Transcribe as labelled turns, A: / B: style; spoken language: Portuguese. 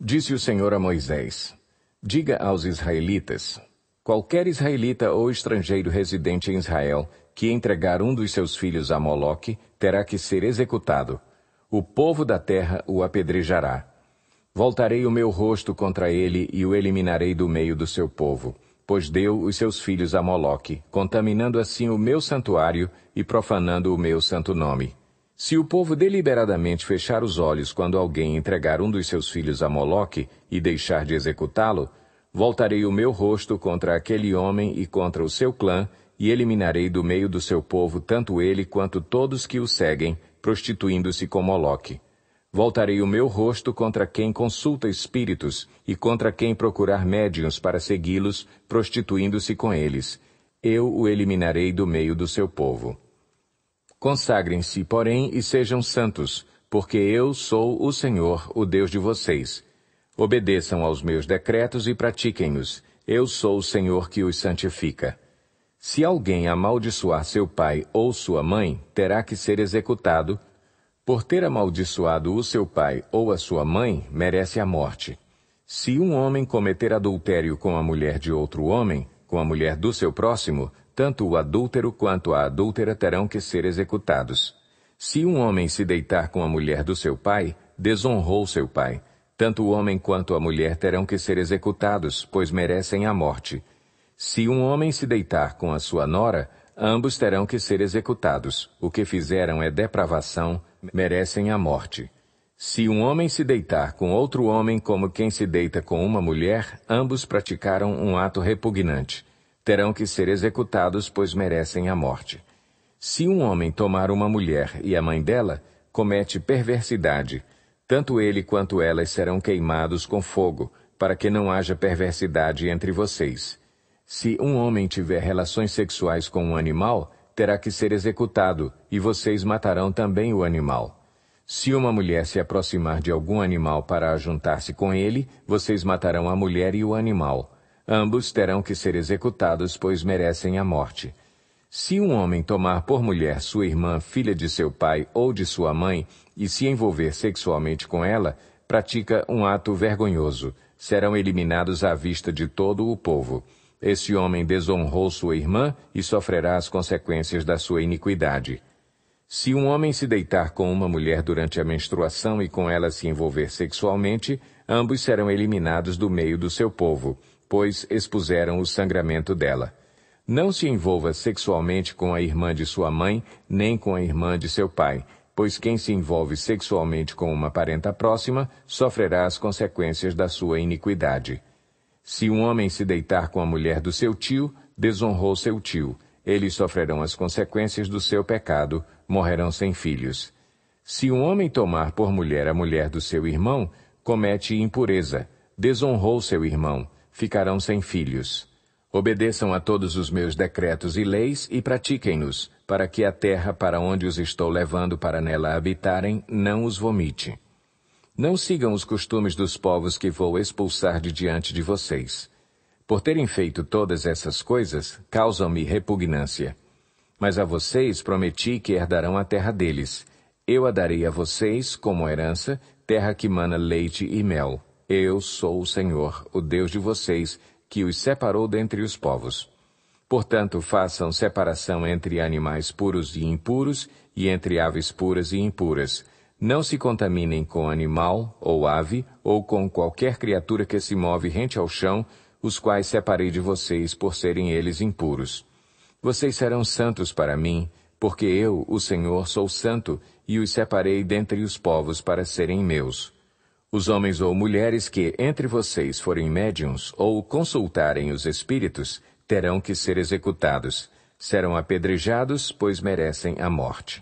A: Disse o Senhor a Moisés: Diga aos israelitas: Qualquer israelita ou estrangeiro residente em Israel que entregar um dos seus filhos a Moloque terá que ser executado. O povo da terra o apedrejará. Voltarei o meu rosto contra ele e o eliminarei do meio do seu povo, pois deu os seus filhos a Moloque, contaminando assim o meu santuário e profanando o meu santo nome. Se o povo deliberadamente fechar os olhos quando alguém entregar um dos seus filhos a Moloque e deixar de executá-lo, voltarei o meu rosto contra aquele homem e contra o seu clã, e eliminarei do meio do seu povo tanto ele quanto todos que o seguem, prostituindo-se com Moloque. Voltarei o meu rosto contra quem consulta espíritos e contra quem procurar médiuns para segui-los, prostituindo-se com eles. Eu o eliminarei do meio do seu povo. Consagrem-se, porém, e sejam santos, porque eu sou o Senhor, o Deus de vocês. Obedeçam aos meus decretos e pratiquem-os. Eu sou o Senhor que os santifica. Se alguém amaldiçoar seu pai ou sua mãe, terá que ser executado. Por ter amaldiçoado o seu pai ou a sua mãe, merece a morte. Se um homem cometer adultério com a mulher de outro homem, com a mulher do seu próximo, tanto o adúltero quanto a adúltera terão que ser executados. Se um homem se deitar com a mulher do seu pai, desonrou seu pai. Tanto o homem quanto a mulher terão que ser executados, pois merecem a morte. Se um homem se deitar com a sua nora, ambos terão que ser executados. O que fizeram é depravação, merecem a morte. Se um homem se deitar com outro homem como quem se deita com uma mulher, ambos praticaram um ato repugnante terão que ser executados, pois merecem a morte. Se um homem tomar uma mulher e a mãe dela, comete perversidade. Tanto ele quanto elas serão queimados com fogo, para que não haja perversidade entre vocês. Se um homem tiver relações sexuais com um animal, terá que ser executado, e vocês matarão também o animal. Se uma mulher se aproximar de algum animal para ajuntar-se com ele, vocês matarão a mulher e o animal. Ambos terão que ser executados, pois merecem a morte. Se um homem tomar por mulher sua irmã, filha de seu pai ou de sua mãe, e se envolver sexualmente com ela, pratica um ato vergonhoso. Serão eliminados à vista de todo o povo. Esse homem desonrou sua irmã e sofrerá as consequências da sua iniquidade. Se um homem se deitar com uma mulher durante a menstruação e com ela se envolver sexualmente, ambos serão eliminados do meio do seu povo pois expuseram o sangramento dela. Não se envolva sexualmente com a irmã de sua mãe, nem com a irmã de seu pai, pois quem se envolve sexualmente com uma parenta próxima sofrerá as consequências da sua iniquidade. Se um homem se deitar com a mulher do seu tio, desonrou seu tio. Eles sofrerão as consequências do seu pecado, morrerão sem filhos. Se um homem tomar por mulher a mulher do seu irmão, comete impureza, desonrou seu irmão ficarão sem filhos. Obedeçam a todos os meus decretos e leis e pratiquem-nos, para que a terra para onde os estou levando para nela habitarem não os vomite. Não sigam os costumes dos povos que vou expulsar de diante de vocês. Por terem feito todas essas coisas, causam-me repugnância. Mas a vocês prometi que herdarão a terra deles. Eu a darei a vocês como herança, terra que mana leite e mel. Eu sou o Senhor, o Deus de vocês, que os separou dentre os povos. Portanto, façam separação entre animais puros e impuros e entre aves puras e impuras. Não se contaminem com animal ou ave ou com qualquer criatura que se move rente ao chão, os quais separei de vocês por serem eles impuros. Vocês serão santos para mim, porque eu, o Senhor, sou santo e os separei dentre os povos para serem meus. Os homens ou mulheres que entre vocês forem médiums ou consultarem os espíritos terão que ser executados. Serão apedrejados, pois merecem a morte.